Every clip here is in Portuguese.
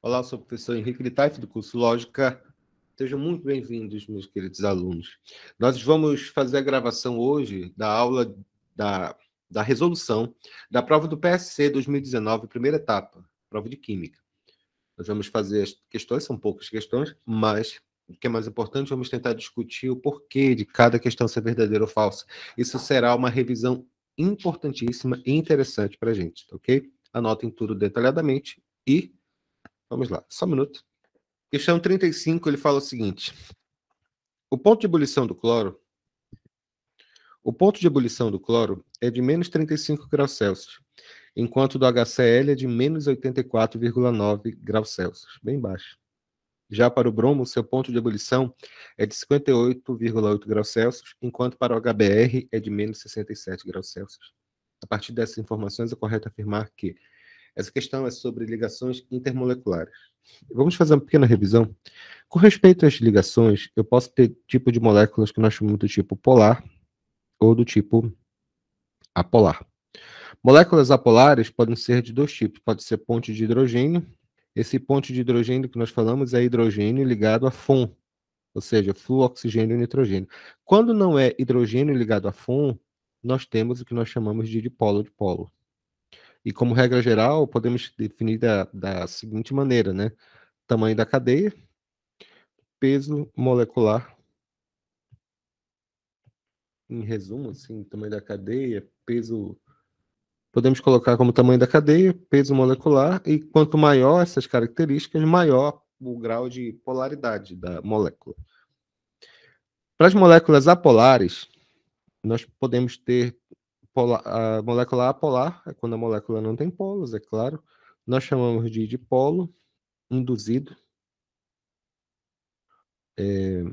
Olá, sou o professor Henrique Litaif, do curso Lógica. Sejam muito bem-vindos, meus queridos alunos. Nós vamos fazer a gravação hoje da aula da, da resolução da prova do PSC 2019, primeira etapa, prova de Química. Nós vamos fazer as questões, são poucas questões, mas o que é mais importante, vamos tentar discutir o porquê de cada questão ser verdadeira ou falsa. Isso será uma revisão importantíssima e interessante para a gente, tá ok? Anotem tudo detalhadamente e Vamos lá, só um minuto. Questão 35, ele fala o seguinte: O ponto de ebulição do cloro o ponto de ebulição do cloro é de menos 35 graus Celsius, enquanto do HCl é de menos 84,9 graus Celsius, bem baixo. Já para o bromo, seu ponto de ebulição é de 58,8 graus Celsius, enquanto para o HBr é de menos 67 graus Celsius. A partir dessas informações, é correto afirmar que essa questão é sobre ligações intermoleculares. Vamos fazer uma pequena revisão. Com respeito às ligações, eu posso ter tipo de moléculas que nós chamamos do tipo polar ou do tipo apolar. Moléculas apolares podem ser de dois tipos. Pode ser ponte de hidrogênio. Esse ponte de hidrogênio que nós falamos é hidrogênio ligado a FON, ou seja, fluo, oxigênio e nitrogênio. Quando não é hidrogênio ligado a FON, nós temos o que nós chamamos de dipolo-dipolo. E como regra geral, podemos definir da, da seguinte maneira, né? Tamanho da cadeia, peso molecular. Em resumo, assim, tamanho da cadeia, peso podemos colocar como tamanho da cadeia, peso molecular, e quanto maior essas características, maior o grau de polaridade da molécula. Para as moléculas apolares, nós podemos ter polar, a molécula apolar é quando a molécula não tem polos, é claro. Nós chamamos de dipolo induzido. É,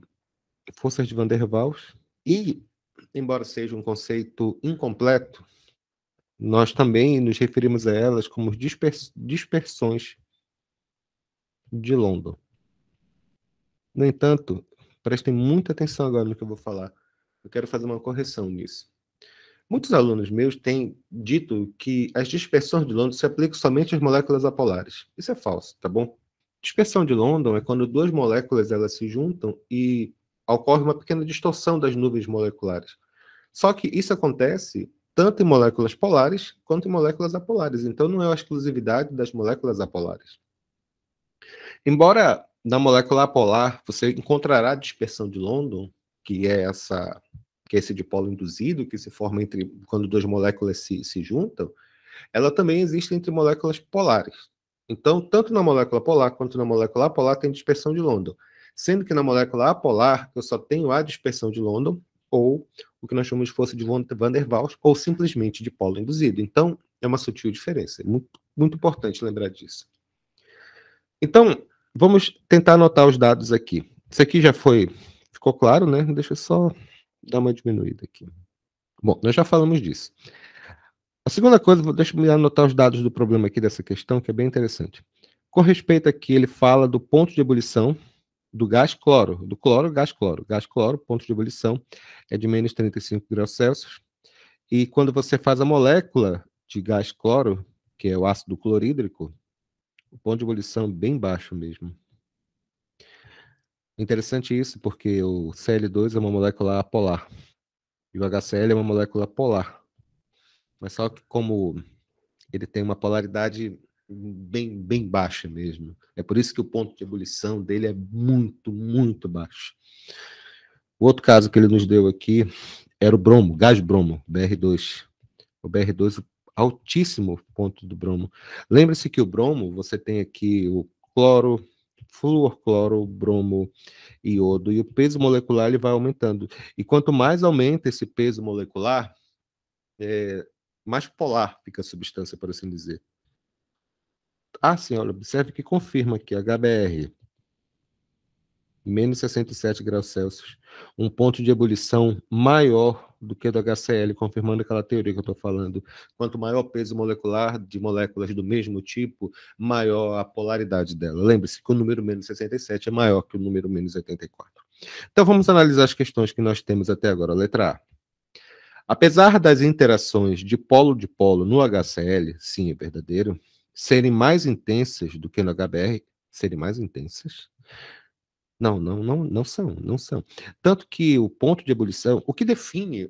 forças de Van der Waals. E, embora seja um conceito incompleto, nós também nos referimos a elas como dispers dispersões de London. No entanto, prestem muita atenção agora no que eu vou falar. Eu quero fazer uma correção nisso. Muitos alunos meus têm dito que as dispersões de London se aplicam somente às moléculas apolares. Isso é falso, tá bom? Dispersão de London é quando duas moléculas elas se juntam e ocorre uma pequena distorção das nuvens moleculares. Só que isso acontece tanto em moléculas polares quanto em moléculas apolares. Então não é uma exclusividade das moléculas apolares. Embora na molécula apolar você encontrará a dispersão de London, que é essa que é esse dipolo induzido, que se forma entre quando duas moléculas se, se juntam, ela também existe entre moléculas polares. Então, tanto na molécula polar quanto na molécula apolar tem dispersão de London. Sendo que na molécula apolar eu só tenho a dispersão de London, ou o que nós chamamos de força de Van der Waals, ou simplesmente dipolo induzido. Então, é uma sutil diferença. É muito, muito importante lembrar disso. Então, vamos tentar anotar os dados aqui. Isso aqui já foi, ficou claro, né? Deixa eu só dar uma diminuída aqui. Bom, nós já falamos disso. A segunda coisa, deixa eu anotar os dados do problema aqui dessa questão, que é bem interessante. Com respeito aqui, ele fala do ponto de ebulição do gás cloro, do cloro, gás cloro. Gás cloro, ponto de ebulição, é de menos 35 graus Celsius. E quando você faz a molécula de gás cloro, que é o ácido clorídrico, o ponto de ebulição é bem baixo mesmo, Interessante isso, porque o CL2 é uma molécula apolar e o HCl é uma molécula polar. Mas só que como ele tem uma polaridade bem, bem baixa mesmo. É por isso que o ponto de ebulição dele é muito, muito baixo. O outro caso que ele nos deu aqui era o bromo, gás bromo, BR2. O BR2, altíssimo ponto do bromo. Lembre-se que o bromo, você tem aqui o cloro, flúor, cloro, bromo, iodo. E o peso molecular ele vai aumentando. E quanto mais aumenta esse peso molecular, é, mais polar fica a substância, por assim dizer. Ah, senhora, observe que confirma que HBr, menos 67 graus Celsius, um ponto de ebulição maior do que do HCl, confirmando aquela teoria que eu estou falando. Quanto maior o peso molecular de moléculas do mesmo tipo, maior a polaridade dela. Lembre-se que o número menos 67 é maior que o número menos 84. Então vamos analisar as questões que nós temos até agora. Letra A. Apesar das interações de polo de polo no HCl, sim, é verdadeiro, serem mais intensas do que no HBr, serem mais intensas, não, não, não, não são, não são. Tanto que o ponto de ebulição, o que define,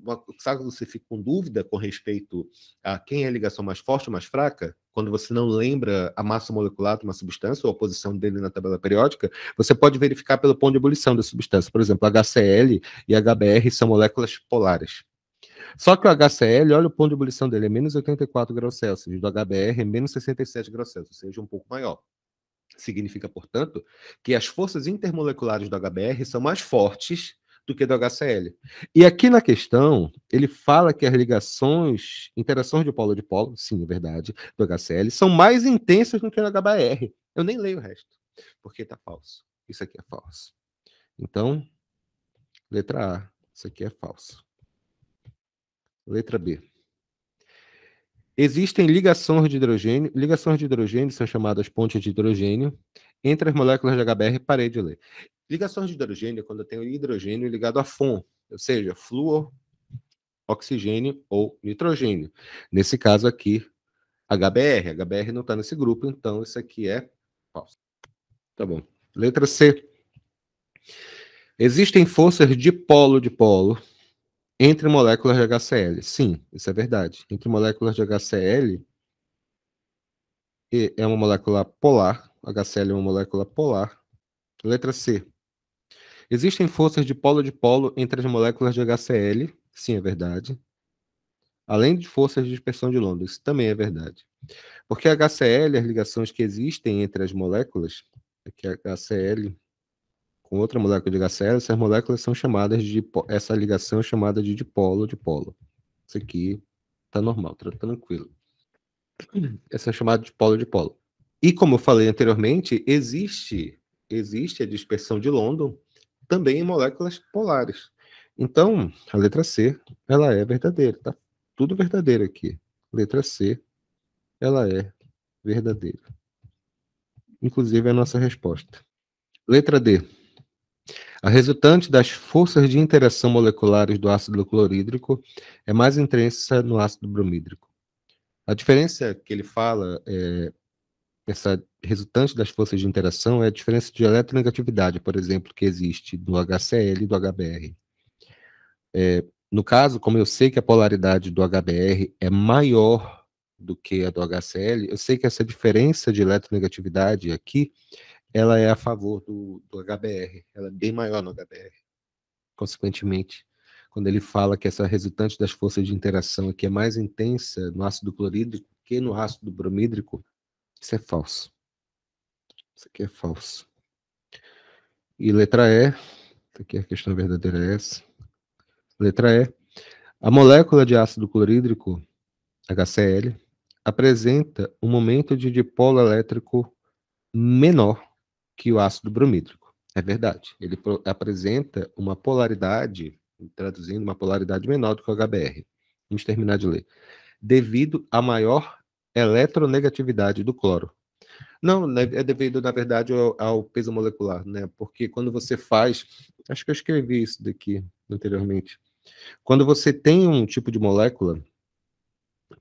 sabe sabe você fica com dúvida com respeito a quem é a ligação mais forte ou mais fraca, quando você não lembra a massa molecular de uma substância ou a posição dele na tabela periódica, você pode verificar pelo ponto de ebulição da substância. Por exemplo, HCl e HBr são moléculas polares. Só que o HCl, olha o ponto de ebulição dele, é menos 84 graus Celsius, do HBr é menos 67 graus Celsius, ou seja, um pouco maior. Significa, portanto, que as forças intermoleculares do HBr são mais fortes do que do HCl. E aqui na questão, ele fala que as ligações, interações de polo a dipolo, sim, é verdade, do HCl, são mais intensas do que no HBr. Eu nem leio o resto, porque está falso. Isso aqui é falso. Então, letra A, isso aqui é falso. Letra B. Existem ligações de hidrogênio. Ligações de hidrogênio são chamadas pontes de hidrogênio entre as moléculas de HBr. Parei de ler. Ligações de hidrogênio é quando tem o hidrogênio ligado a FON, ou seja, flúor, oxigênio ou nitrogênio. Nesse caso aqui, HBr. HBr não está nesse grupo, então isso aqui é falso. Tá bom. Letra C. Existem forças dipolo-dipolo. -dipolo, entre moléculas de HCl. Sim, isso é verdade. Entre moléculas de HCl, é uma molécula polar. HCl é uma molécula polar. Letra C. Existem forças de polo de polo entre as moléculas de HCl. Sim, é verdade. Além de forças de dispersão de Londres. Isso também é verdade. Porque HCl, as ligações que existem entre as moléculas, aqui é HCl, com outra molécula de gás essas moléculas são chamadas de. Essa ligação é chamada de dipolo-dipolo. Isso aqui tá normal, tá tranquilo. Essa é chamada de dipolo dipolo E como eu falei anteriormente, existe, existe a dispersão de London também em moléculas polares. Então, a letra C, ela é verdadeira, tá? Tudo verdadeiro aqui. Letra C, ela é verdadeira. Inclusive é a nossa resposta. Letra D. A resultante das forças de interação moleculares do ácido clorídrico é mais intensa no ácido bromídrico. A diferença que ele fala, é, essa resultante das forças de interação, é a diferença de eletronegatividade, por exemplo, que existe do HCl e do HBr. É, no caso, como eu sei que a polaridade do HBr é maior do que a do HCl, eu sei que essa diferença de eletronegatividade aqui ela é a favor do, do HBR, ela é bem maior no HBR. Consequentemente, quando ele fala que essa é resultante das forças de interação aqui é mais intensa no ácido clorídrico que no ácido bromídrico, isso é falso. Isso aqui é falso. E letra E, aqui é a questão verdadeira é essa. Letra E. A molécula de ácido clorídrico, HCl, apresenta um momento de dipolo elétrico menor que o ácido bromídrico. É verdade. Ele apresenta uma polaridade, traduzindo, uma polaridade menor do que o HBr. Vamos terminar de ler. Devido à maior eletronegatividade do cloro. Não, né, é devido, na verdade, ao, ao, peso molecular, né? Porque quando você faz. Acho que eu escrevi isso daqui anteriormente. Quando você tem um tipo de molécula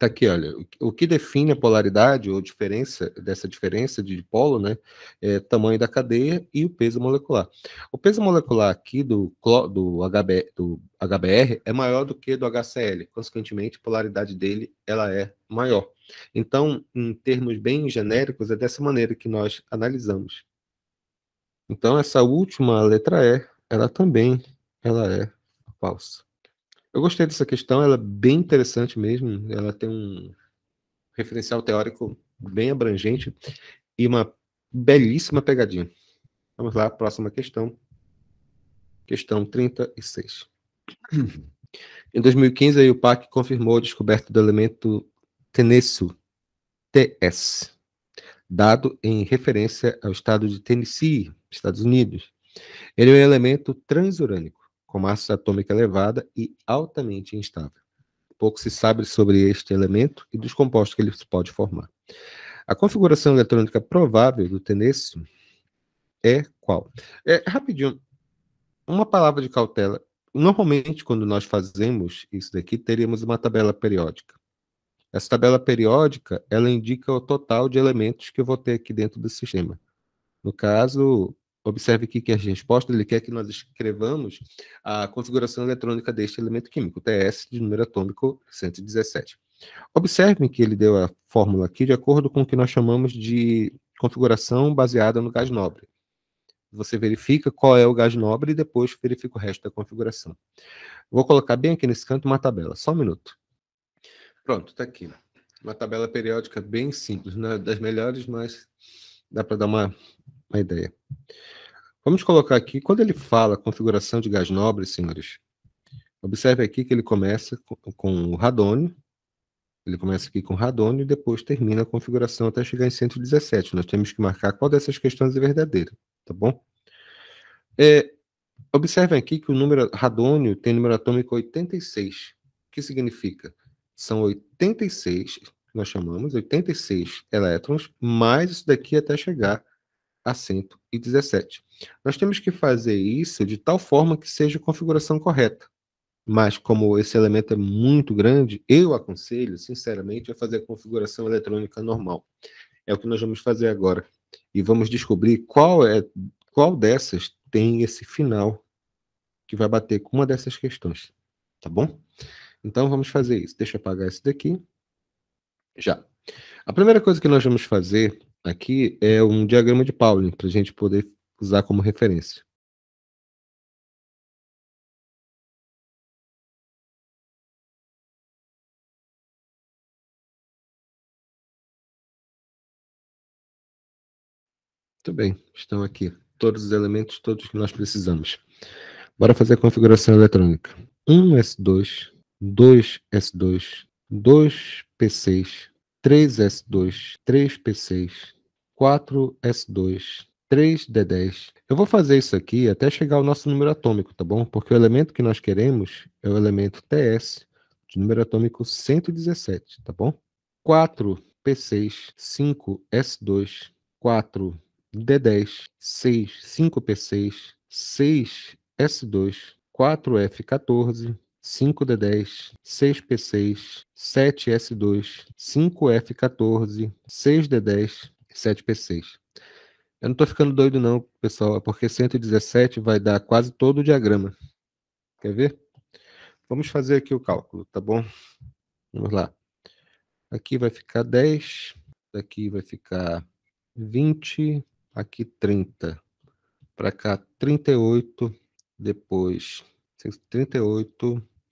tá aqui, olha, o que define a polaridade ou diferença dessa diferença de polo, né, é tamanho da cadeia e o peso molecular. O peso molecular aqui do, do, HB, do HBR é maior do que do HCl, consequentemente, a polaridade dele ela é maior. Então, em termos bem genéricos, é dessa maneira que nós analisamos. Então, essa última letra E, ela também ela é falsa. Eu gostei dessa questão, ela é bem interessante mesmo. Ela tem um referencial teórico bem abrangente e uma belíssima pegadinha. Vamos lá, próxima questão. Questão 36. Em 2015, a IUPAC confirmou a descoberta do elemento Tenessu, TS, dado em referência ao estado de Tennessee, Estados Unidos. Ele é um elemento transurânico com massa atômica elevada e altamente instável. Pouco se sabe sobre este elemento e dos compostos que ele pode formar. A configuração eletrônica provável do tenêncio é qual? É, rapidinho, uma palavra de cautela. Normalmente, quando nós fazemos isso daqui, teríamos uma tabela periódica. Essa tabela periódica, ela indica o total de elementos que eu vou ter aqui dentro do sistema. No caso, Observe aqui que as respostas, ele quer que nós escrevamos a configuração eletrônica deste elemento químico, TS de número atômico 117. Observe que ele deu a fórmula aqui de acordo com o que nós chamamos de configuração baseada no gás nobre. Você verifica qual é o gás nobre e depois verifica o resto da configuração. Vou colocar bem aqui nesse canto uma tabela, só um minuto. Pronto, está aqui. Uma tabela periódica bem simples, né? das melhores, mas dá para dar uma uma ideia. Vamos colocar aqui, quando ele fala configuração de gás nobre, senhores, observe aqui que ele começa com o radônio, ele começa aqui com radônio e depois termina a configuração até chegar em 117. Nós temos que marcar qual dessas questões é verdadeira, tá bom? É, observem aqui que o número radônio tem número atômico 86. O que significa? São 86, nós chamamos 86 elétrons, mais isso daqui até chegar a 117. Nós temos que fazer isso de tal forma que seja a configuração correta. Mas como esse elemento é muito grande, eu aconselho, sinceramente, a fazer a configuração eletrônica normal. É o que nós vamos fazer agora. E vamos descobrir qual é qual dessas tem esse final que vai bater com uma dessas questões, tá bom? Então vamos fazer isso. Deixa eu apagar esse daqui. Já. A primeira coisa que nós vamos fazer aqui é um diagrama de Pauling para a gente poder usar como referência. Muito bem, estão aqui todos os elementos, todos que nós precisamos. Bora fazer a configuração eletrônica. 1S2, 2S2, 2P6, 3S2, 3P6, 4S2, 3D10. Eu vou fazer isso aqui até chegar ao nosso número atômico, tá bom? Porque o elemento que nós queremos é o elemento TS, de número atômico 117, tá bom? 4P6, 5S2, 4D10, 6, 5P6, 6S2, 4F14, 5D10, 6P6, 7S2, 5F14, 6D10, 7P6. Eu não tô ficando doido não, pessoal, é porque 117 vai dar quase todo o diagrama. Quer ver? Vamos fazer aqui o cálculo, tá bom? Vamos lá. Aqui vai ficar 10, aqui vai ficar 20, aqui 30. Para cá 38, depois 38,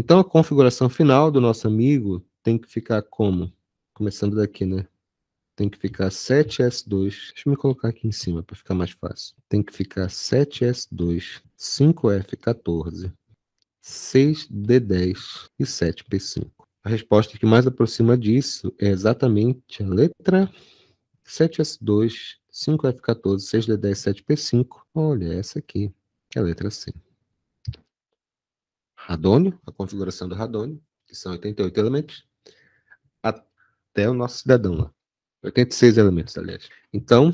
Então, a configuração final do nosso amigo tem que ficar como? Começando daqui, né? Tem que ficar 7S2. Deixa eu me colocar aqui em cima para ficar mais fácil. Tem que ficar 7S2, 5F14, 6D10 e 7P5. A resposta que mais aproxima disso é exatamente a letra 7S2, 5F14, 6D10, 7P5. Olha, essa aqui é a letra C radônio, a configuração do radônio, que são 88 elementos, até o nosso cidadão lá. 86 elementos, aliás. Então,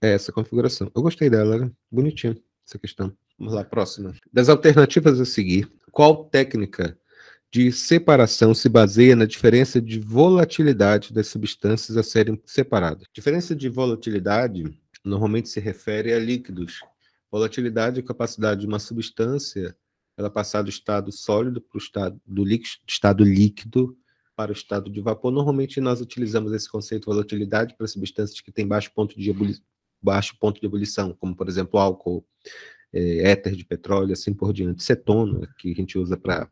é essa configuração. Eu gostei dela, era é bonitinha essa questão. Vamos lá, próxima. Das alternativas a seguir, qual técnica de separação se baseia na diferença de volatilidade das substâncias a serem separadas? Diferença de volatilidade normalmente se refere a líquidos. Volatilidade é a capacidade de uma substância ela passar do estado sólido para o estado do líquido, estado líquido para o estado de vapor. Normalmente nós utilizamos esse conceito de volatilidade para substâncias que têm baixo ponto de, ebuli... baixo ponto de ebulição, como por exemplo álcool, é, éter de petróleo, assim por diante, cetona, que a gente usa para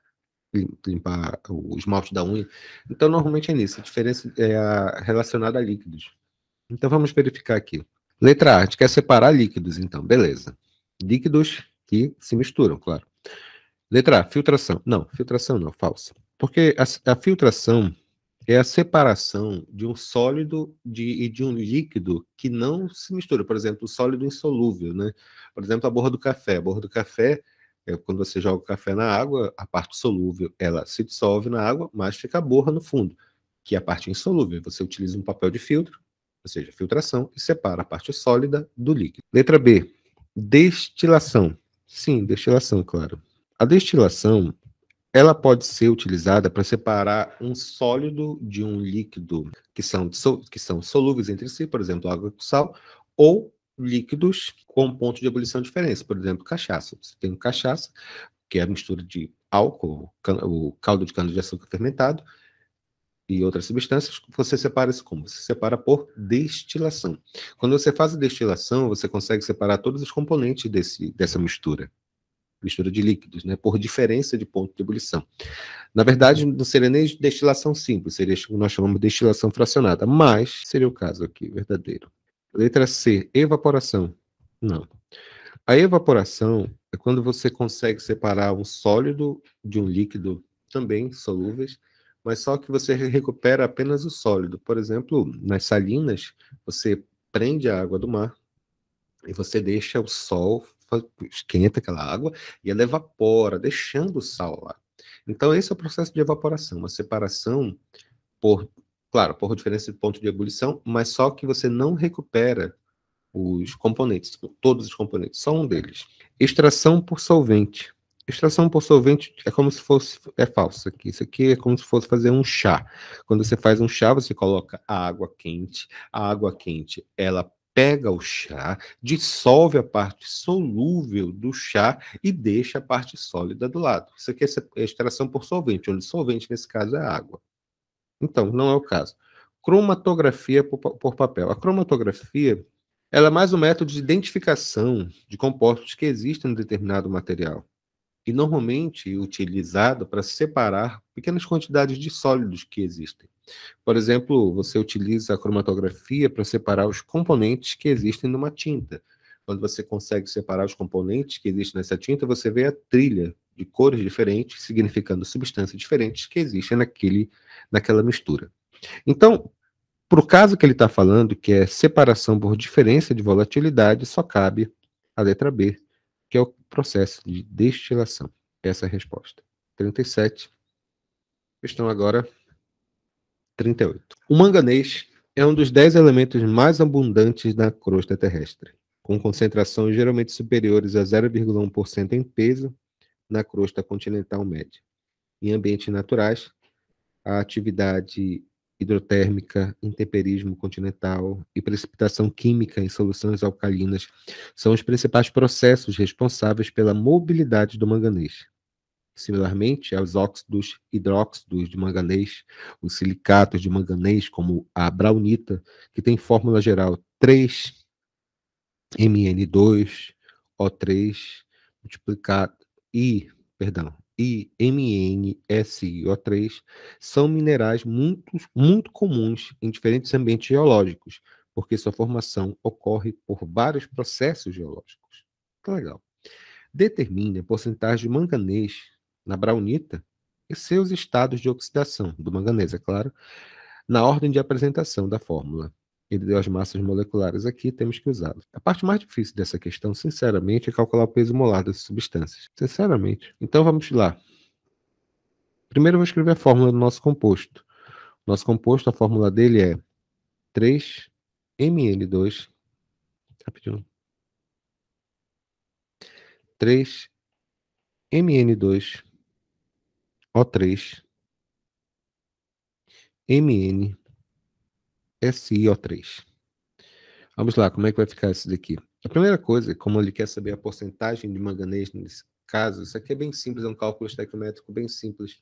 limpar o esmalte da unha. Então, normalmente é nisso. A diferença é a relacionada a líquidos. Então, vamos verificar aqui. Letra A, a gente quer separar líquidos, então, beleza. Líquidos que se misturam, claro. Letra A, filtração. Não, filtração não, falsa. Porque a, a filtração é a separação de um sólido de, e de um líquido que não se mistura. Por exemplo, o sólido insolúvel, né? Por exemplo, a borra do café. A borra do café, é, quando você joga o café na água, a parte solúvel, ela se dissolve na água, mas fica a borra no fundo, que é a parte insolúvel. Você utiliza um papel de filtro, ou seja, filtração, e separa a parte sólida do líquido. Letra B, destilação. Sim, destilação, claro. A destilação ela pode ser utilizada para separar um sólido de um líquido, que são, que são solúveis entre si, por exemplo, água com sal, ou líquidos com ponto de ebulição diferentes, por exemplo, cachaça. Você tem cachaça, que é a mistura de álcool, o caldo de cana de açúcar fermentado, e outras substâncias, você separa isso como? Você separa por destilação. Quando você faz a destilação, você consegue separar todos os componentes desse, dessa mistura mistura de líquidos, né, por diferença de ponto de ebulição. Na verdade, não seria nem destilação simples, seria o que nós chamamos de destilação fracionada, mas seria o caso aqui, verdadeiro. Letra C, evaporação. Não. A evaporação é quando você consegue separar um sólido de um líquido, também solúveis, mas só que você recupera apenas o sólido. Por exemplo, nas salinas, você prende a água do mar e você deixa o sol esquenta aquela água e ela evapora, deixando o sal lá. Então, esse é o processo de evaporação, uma separação por, claro, por diferença de ponto de ebulição, mas só que você não recupera os componentes, todos os componentes, só um deles. Extração por solvente. Extração por solvente é como se fosse. É falso aqui. Isso aqui é como se fosse fazer um chá. Quando você faz um chá, você coloca a água quente. A água quente, ela pega o chá, dissolve a parte solúvel do chá e deixa a parte sólida do lado. Isso aqui é, é extração por solvente, onde solvente nesse caso é água. Então, não é o caso. Cromatografia por, papel. A cromatografia ela é mais um método de identificação de compostos que existem em determinado material e normalmente utilizado para separar pequenas quantidades de sólidos que existem. Por exemplo, você utiliza a cromatografia para separar os componentes que existem numa tinta. Quando você consegue separar os componentes que existem nessa tinta, você vê a trilha de cores diferentes, significando substâncias diferentes que existem naquele, naquela mistura. Então, para o caso que ele está falando, que é separação por diferença de volatilidade, só cabe a letra B, que é o processo de destilação. Essa é a resposta. 37. Questão agora 38. O manganês é um dos dez elementos mais abundantes na crosta terrestre, com concentrações geralmente superiores a 0,1% em peso na crosta continental média. Em ambientes naturais, a atividade hidrotérmica, intemperismo continental e precipitação química em soluções alcalinas são os principais processos responsáveis pela mobilidade do manganês. Similarmente, aos óxidos hidróxidos de manganês, os silicatos de manganês, como a braunita, que tem fórmula geral 3MN2O3 multiplicado e, perdão, e MnSiO3 são minerais muito, muito comuns em diferentes ambientes geológicos, porque sua formação ocorre por vários processos geológicos. legal. Determine a porcentagem de manganês na braunita e seus estados de oxidação, do manganês, é claro, na ordem de apresentação da fórmula. Ele deu as massas moleculares aqui, temos que usá-las. A parte mais difícil dessa questão, sinceramente, é calcular o peso molar dessas substâncias. Sinceramente. Então vamos lá. Primeiro eu vou escrever a fórmula do nosso composto. Nosso composto, a fórmula dele é 3 Mn 2 Rapidinho. 3mn2 o3, MN, SiO3. Vamos lá, como é que vai ficar isso daqui? A primeira coisa, como ele quer saber a porcentagem de manganês nesse caso, isso aqui é bem simples, é um cálculo estequiométrico bem simples.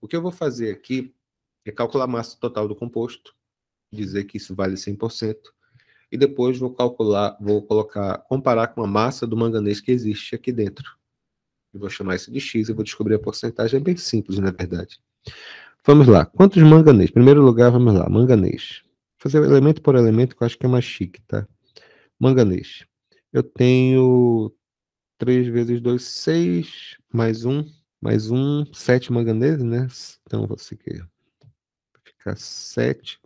O que eu vou fazer aqui é calcular a massa total do composto, dizer que isso vale 100%, e depois vou calcular, vou colocar, comparar com a massa do manganês que existe aqui dentro. Eu vou chamar isso de X e vou descobrir a porcentagem. É bem simples, na verdade. Vamos lá. Quantos manganês? Primeiro lugar, vamos lá. Manganês. Vou fazer elemento por elemento, que eu acho que é mais chique, tá? Manganês. Eu tenho 3 vezes 2, 6, mais 1, mais 1, 7 manganeses, né? Então, você quer ficar 7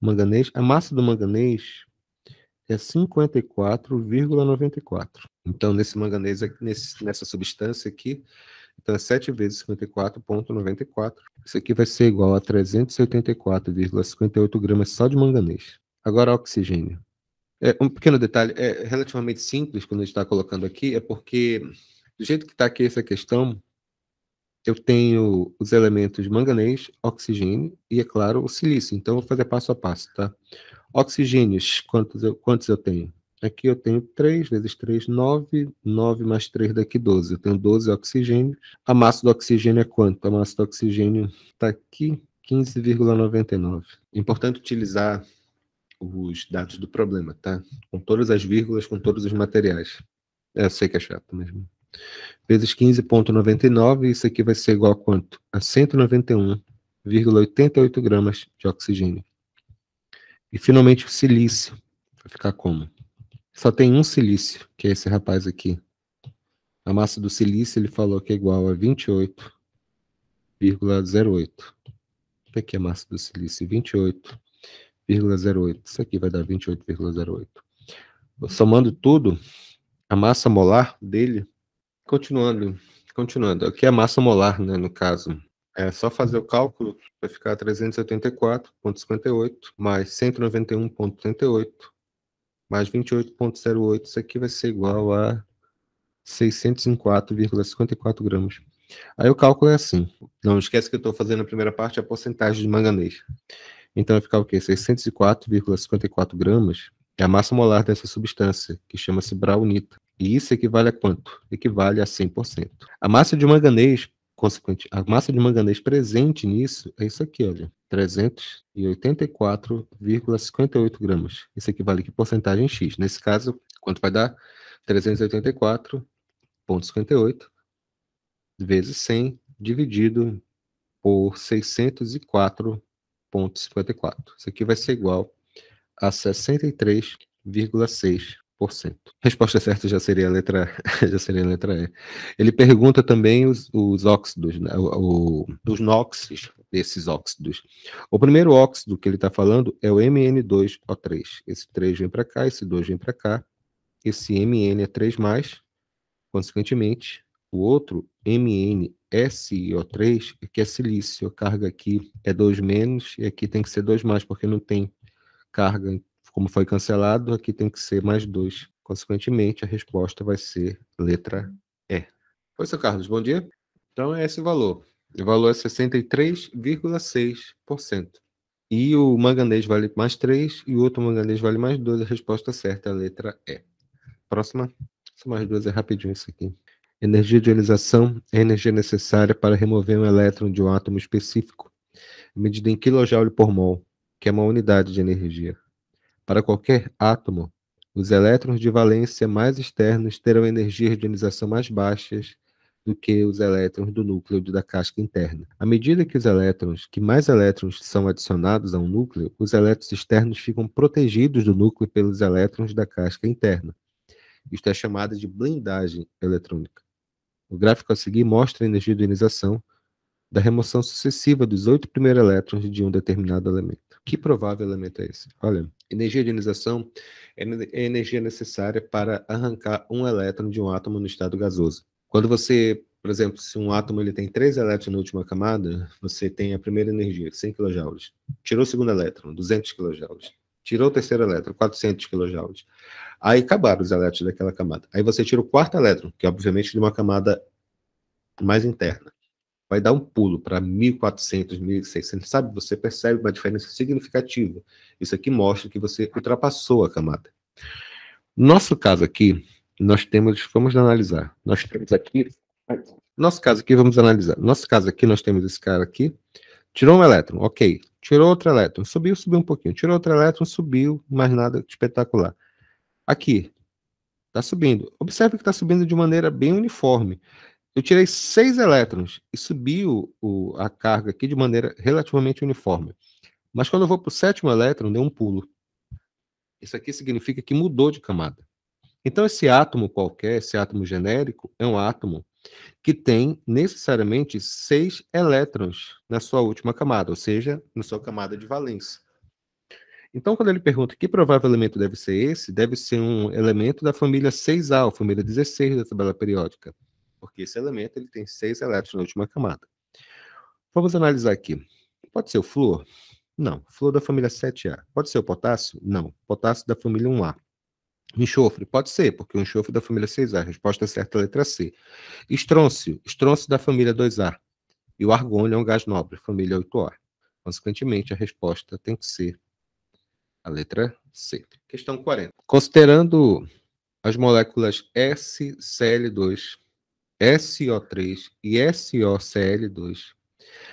manganês. A massa do manganês é 54,94. Então, nesse manganês, nesse, nessa substância aqui, então é 7 vezes 54,94. Isso aqui vai ser igual a 384,58 gramas só de manganês. Agora, oxigênio. É, um pequeno detalhe, é relativamente simples quando a gente está colocando aqui, é porque, do jeito que está aqui essa questão, eu tenho os elementos manganês, oxigênio e, é claro, o silício. Então, eu vou fazer passo a passo, tá? Oxigênios, quantos eu, quantos eu tenho? Aqui eu tenho 3 vezes 3, 9. 9 mais 3 daqui, 12. Eu tenho 12 oxigênios. A massa do oxigênio é quanto? A massa do oxigênio está aqui, 15,99. Importante utilizar os dados do problema, tá? Com todas as vírgulas, com todos os materiais. É, eu sei que é chato mesmo. Vezes 15,99, isso aqui vai ser igual a quanto? A 191,88 gramas de oxigênio. E finalmente o silício. Vai ficar como? Só tem um silício, que é esse rapaz aqui. A massa do silício ele falou que é igual a 28,08. que é a massa do silício, 28,08. Isso aqui vai dar 28,08. Somando tudo, a massa molar dele, continuando, continuando, aqui é a massa molar, né, no caso, é só fazer o cálculo, vai ficar 384,58 mais 191,38 mais 28,08. Isso aqui vai ser igual a 604,54 gramas. Aí o cálculo é assim. Não esquece que eu estou fazendo a primeira parte, a porcentagem de manganês. Então vai ficar o quê? 604,54 gramas é a massa molar dessa substância, que chama-se braunita. E isso equivale a quanto? Equivale a 100%. A massa de manganês consequente, a massa de manganês presente nisso é isso aqui, olha, 384,58 gramas. Isso equivale a porcentagem X? Nesse caso, quanto vai dar? 384,58 vezes 100 dividido por 604,54. Isso aqui vai ser igual a 63,6 Resposta certa já seria a letra, já seria letra E. Ele pergunta também os, os óxidos, né? o, o, os noxes desses óxidos. O primeiro óxido que ele está falando é o MN2O3. Esse 3 vem para cá, esse 2 vem para cá. Esse MN é 3+, mais, consequentemente, o outro MnSiO3, é que é silício, a carga aqui é 2 menos, e aqui tem que ser 2+, mais, porque não tem carga como foi cancelado, aqui tem que ser mais dois. Consequentemente, a resposta vai ser letra E. Oi, seu Carlos, bom dia. Então é esse valor. O valor é 63,6%. E o manganês vale mais 3 e o outro manganês vale mais 2. A resposta certa é a letra E. Próxima. São mais duas, é rapidinho isso aqui. Energia de ionização é a energia necessária para remover um elétron de um átomo específico, medida em quilojoule por mol, que é uma unidade de energia. Para qualquer átomo, os elétrons de valência mais externos terão energias de ionização mais baixas do que os elétrons do núcleo da casca interna. À medida que os elétrons, que mais elétrons são adicionados a um núcleo, os elétrons externos ficam protegidos do núcleo pelos elétrons da casca interna. Isto é chamado de blindagem eletrônica. O gráfico a seguir mostra a energia de ionização da remoção sucessiva dos oito primeiros elétrons de um determinado elemento. Que provável elemento é esse? Olha, Energia de ionização é, é energia necessária para arrancar um elétron de um átomo no estado gasoso. Quando você, por exemplo, se um átomo ele tem três elétrons na última camada, você tem a primeira energia, 100 kJ. Tirou o segundo elétron, 200 kJ. Tirou o terceiro elétron, 400 kJ. Aí acabaram os elétrons daquela camada. Aí você tira o quarto elétron, que obviamente de uma camada mais interna vai dar um pulo para 1.400, 1.600, sabe? Você percebe uma diferença significativa. Isso aqui mostra que você ultrapassou a camada. Nosso caso aqui, nós temos, vamos analisar, nós temos aqui, nosso caso aqui, vamos analisar. Nosso caso aqui, nós temos esse cara aqui, tirou um elétron, ok. Tirou outro elétron, subiu, subiu um pouquinho. Tirou outro elétron, subiu, mas nada espetacular. Aqui, está subindo. Observe que está subindo de maneira bem uniforme. Eu tirei seis elétrons e subi o, o, a carga aqui de maneira relativamente uniforme. Mas quando eu vou para o sétimo elétron, deu um pulo. Isso aqui significa que mudou de camada. Então, esse átomo qualquer, esse átomo genérico, é um átomo que tem necessariamente seis elétrons na sua última camada, ou seja, na sua camada de valência. Então, quando ele pergunta que provável elemento deve ser esse, deve ser um elemento da família 6A, ou família 16 da tabela periódica porque esse elemento ele tem seis elétrons na última camada. Vamos analisar aqui. Pode ser o flúor? Não. Flúor da família 7A. Pode ser o potássio? Não. Potássio da família 1A. Enxofre? Pode ser, porque o enxofre é da família 6A. A resposta é certa, letra C. Estrôncio? Estrôncio da família 2A. E o argônio é um gás nobre, família 8A. Consequentemente, a resposta tem que ser a letra C. Questão 40. Considerando as moléculas SCl2 SO3 e SOCl2.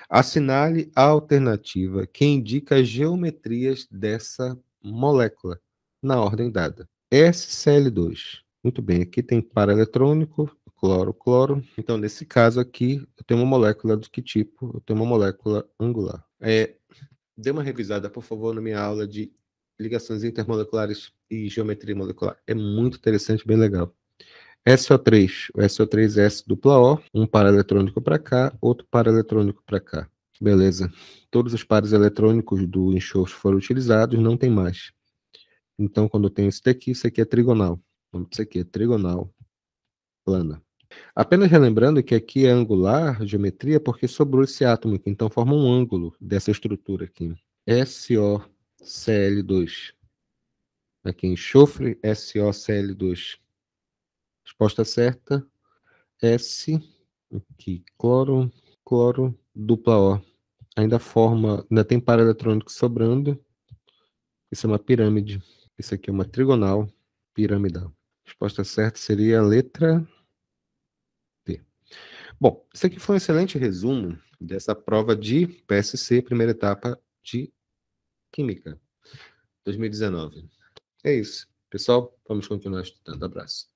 Assinale a alternativa que indica as geometrias dessa molécula na ordem dada. SCl2. Muito bem, aqui tem eletrônico, cloro, cloro. Então, nesse caso aqui, eu tenho uma molécula de que tipo? Eu tenho uma molécula angular. É, dê uma revisada, por favor, na minha aula de ligações intermoleculares e geometria molecular. É muito interessante, bem legal. SO3, o SO3S dupla O, um par eletrônico para cá, outro par eletrônico para cá. Beleza. Todos os pares eletrônicos do enxofre foram utilizados, não tem mais. Então, quando eu tenho isso daqui, isso aqui é trigonal. O nome aqui é trigonal plana. Apenas relembrando que aqui é angular, geometria, porque sobrou esse átomo aqui, então forma um ângulo dessa estrutura aqui. SOCl2. Aqui enxofre, SOCl2. Resposta certa, é S, aqui, cloro, cloro, dupla O. Ainda forma, ainda tem par eletrônico sobrando. Isso é uma pirâmide. Isso aqui é uma trigonal piramidal. Resposta certa seria a letra T. Bom, isso aqui foi um excelente resumo dessa prova de PSC, primeira etapa de Química 2019. É isso. Pessoal, vamos continuar estudando. Abraço.